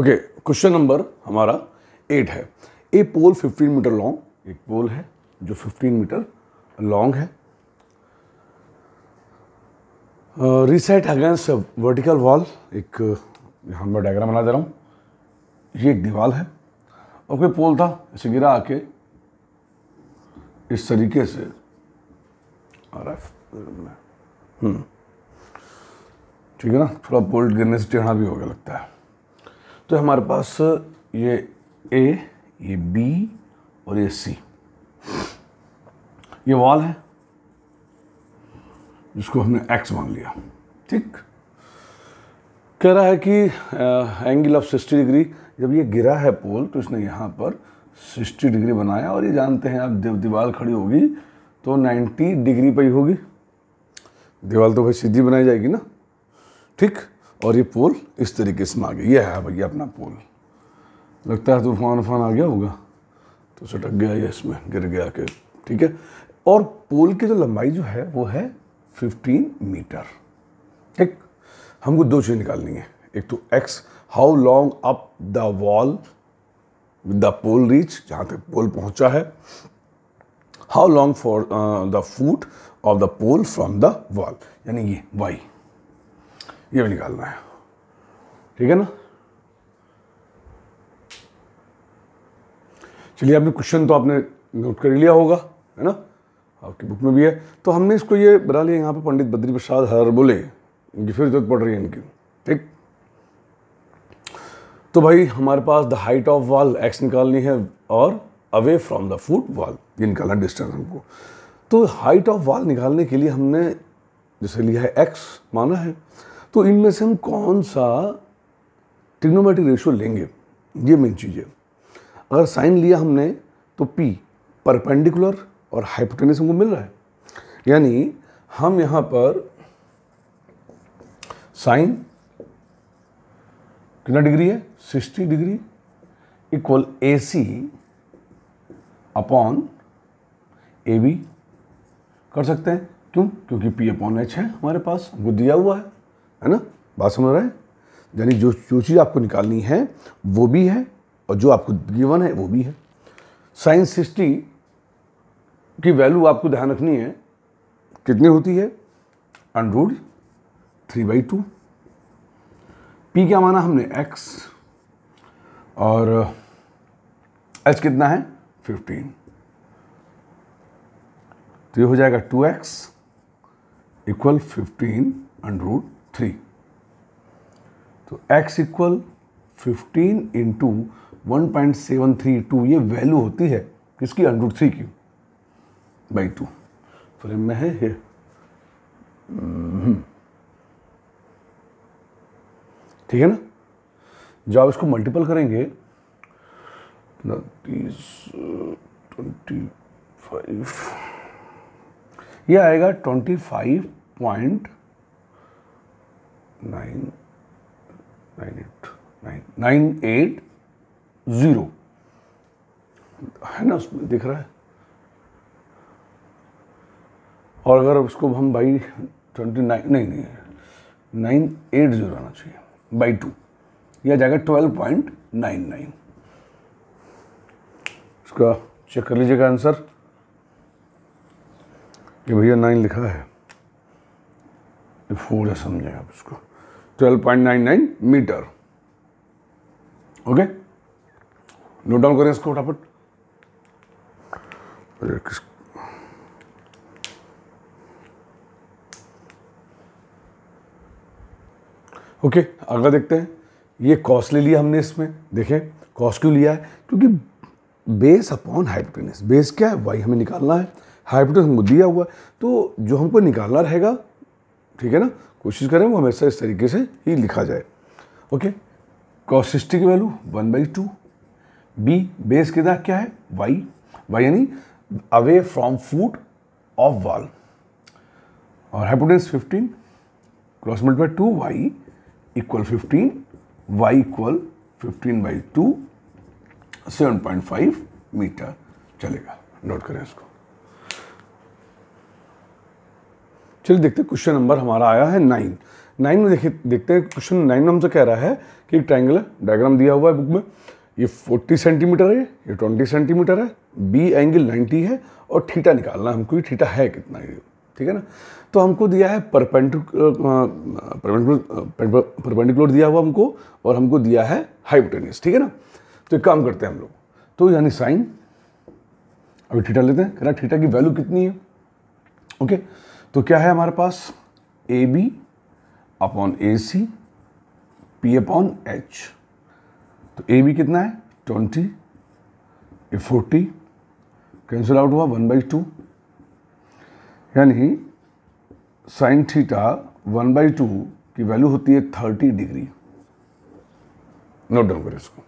Okay question number हमारा eight है a pole 15 metre long एक पोल है जो 15 मीटर लॉन्ग है रिसेट अगेंस्ट वर्टिकल वॉल एक यहाँ मैं डायग्राम बना दे रहा हूँ ये एक दीवार है और कोई पोल था इसे गिरा आके इस तरीके से आ रहा है हम्म। ठीक है ना थोड़ा बोल्ट गिरने से टेढ़ा भी हो गया लगता है तो हमारे पास ये ए ये बी और ये सी ये वॉल है जिसको हमने एक्स मान लिया ठीक कह रहा है कि आ, एंगल ऑफ सिक्सटी डिग्री जब ये गिरा है पोल तो इसने यहाँ पर सिक्सटी डिग्री बनाया और ये जानते हैं आप जब दीवार खड़ी होगी तो नाइन्टी डिग्री पर ही होगी दीवार तो भाई सीधी बनाई जाएगी ना ठीक और ये पोल इस तरीके से मांगे ये है भैया अपना पोल लगता है तूफान उफान आ गया होगा तो सटक गया ये इसमें गिर गया के ठीक है और पोल की जो लंबाई जो है वो है 15 मीटर ठीक हमको दो चीज़ें निकालनी है एक तो x how long up the wall with the pole reach जहाँ तक पोल पहुँचा है how long for the foot of the pole from the wall यानी ये वाई ये भी निकालना है ठीक है ना चलिए आपने क्वेश्चन तो आपने नोट कर लिया होगा है ना आपकी बुक में भी है तो हमने इसको ये बना लिया यहाँ पे पंडित बद्री प्रसाद हर बोले इनकी फिर जरूरत पड़ रही है इनकी ठीक तो भाई हमारे पास the height of wall x निकालनी है और away from the foot wall ये निकालना डिस्टेंस हमको तो हाइट ऑफ वॉल निकालने के लिए हमने जैसे लिया है एक्स माना है तो इनमें से हम कौन सा ट्रिग्नोमेट्रिक रेशियो लेंगे ये मेन चीज़ है अगर साइन लिया हमने तो पी परपेंडिकुलर और हाइपोटेनिस हमको मिल रहा है यानी हम यहाँ पर साइन कितना डिग्री है sixty degree equal A C upon A B कर सकते हैं क्यों क्योंकि पी अपॉन एच है हमारे पास हमको दिया हुआ है है ना बात समझ रहे हैं यानी जो जो चीज़ आपको निकालनी है वो भी है और जो आपको गिवन है वो भी है साइंस सिक्सटी की वैल्यू आपको ध्यान रखनी है कितनी होती है under root three by two P क्या माना हमने एक्स और एच uh, कितना है फिफ्टीन तो ये हो जाएगा two x equal fifteen under root three तो x equal fifteen into one point seven three two ये वैल्यू होती है किसकी अंडर थ्री की बाई टू फ्रेम में है ये हम्म। ठीक है ना जब आप इसको मल्टीपल करेंगे ट्वेंटी फाइव ये आएगा ट्वेंटी फाइव पॉइंट ज़ीरो है ना उसमें दिख रहा है और अगर उसको हम बाई ट्वेंटी नाइन नहीं नहीं नाइन एट ज़ीरो आना चाहिए बाई टू यह जाएगा ट्वेल्व पॉइंट नाइन नाइन उसका चेक कर लीजिएगा आंसर कि भैया नाइन लिखा है फूड है समझे आप इसको nine metre okay note down करें इसको फटाफट ओके अगला देखते हैं ये कॉस्ट ले लिया हमने इसमें देखें कॉस्ट क्यों लिया है क्योंकि बेस अपॉन हाइपोटेनस बेस क्या है वाई हमें निकालना है हाइपोटेनस हमको दिया हुआ है तो जो हमको निकालना रहेगा ठीक है ना कोशिश करें वो हमेशा इस तरीके से ही लिखा जाए ओके क्रॉस सिस्टी की value one by two B base के दाग क्या है वाई वाई यानी away from foot of wall और hypotenuse fifteen cross multiply two y equal fifteen y equal fifteen by two seven point five metre चलेगा note करें इसको चलिए देखते हैं क्वेश्चन नंबर हमारा आया है नाइन नाइन में देखिए देखते हैं क्वेश्चन नाइन में हमसे कह रहा है कि एक ट्राइंगल डायग्राम दिया हुआ है बुक में ये फोर्टी सेंटीमीटर है ये ट्वेंटी सेंटीमीटर है बी एंगल नाइन्टी है और ठीटा निकालना हमको ये ठीटा है कितना ये ठीक है ना तो हमको दिया है परपेंडिकुलर परपेंडिकुलर दिया हुआ हमको और हमको दिया है हाइपोटेनियस ठीक है ना तो एक काम करते हैं हम लोग तो यानी साइन अभी ठीटा लेते हैं कह रहा की वैल्यू कितनी है ओके okay? तो क्या है हमारे पास A B upon A C P upon H तो ए बी कितना है twenty A forty cancel out हुआ वन बाई टू यानी sine theta one by two की वैल्यू होती है थर्टी डिग्री नोट डाउन करें इसको